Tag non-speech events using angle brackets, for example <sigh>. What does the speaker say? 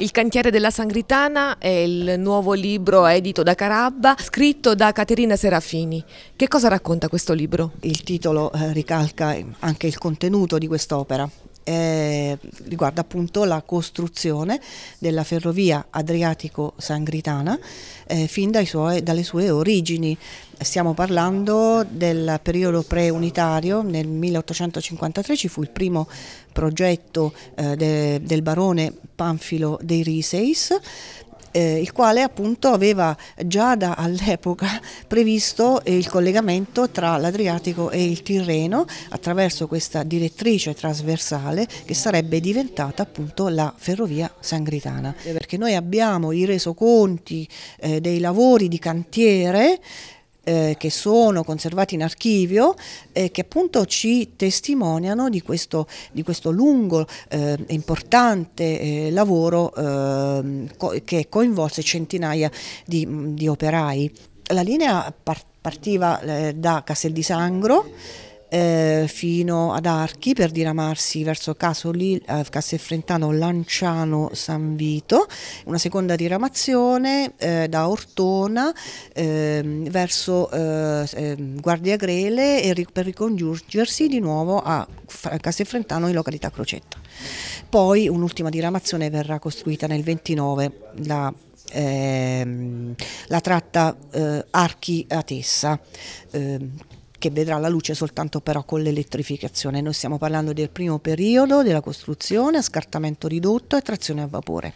Il cantiere della Sangritana è il nuovo libro edito da Carabba, scritto da Caterina Serafini. Che cosa racconta questo libro? Il titolo eh, ricalca anche il contenuto di quest'opera eh, riguarda appunto la costruzione della ferrovia Adriatico-Sangritana eh, fin suoi, dalle sue origini. Stiamo parlando del periodo preunitario, nel 1853 ci fu il primo progetto eh, de, del barone Panfilo dei Riseis eh, il quale appunto aveva già da all'epoca <laughs> previsto eh, il collegamento tra l'Adriatico e il Tirreno attraverso questa direttrice trasversale che sarebbe diventata appunto la ferrovia sangritana. Eh, perché noi abbiamo i resoconti eh, dei lavori di cantiere eh, che sono conservati in archivio eh, che appunto ci testimoniano di questo, di questo lungo e eh, importante eh, lavoro ehm, co che coinvolse centinaia di, di operai. La linea par partiva eh, da Castel di Sangro eh, fino ad Archi per diramarsi verso Casoli, eh, Castelfrentano, Lanciano, San Vito, una seconda diramazione eh, da Ortona ehm, verso eh, ehm, Guardia Grele e per ricongiungersi di nuovo a Castelfrentano in località Crocetta. Poi un'ultima diramazione verrà costruita nel 29, la Ehm, la tratta eh, Archi a Tessa. Ehm, che vedrà la luce soltanto però con l'elettrificazione. Noi stiamo parlando del primo periodo della costruzione a scartamento ridotto e trazione a vapore.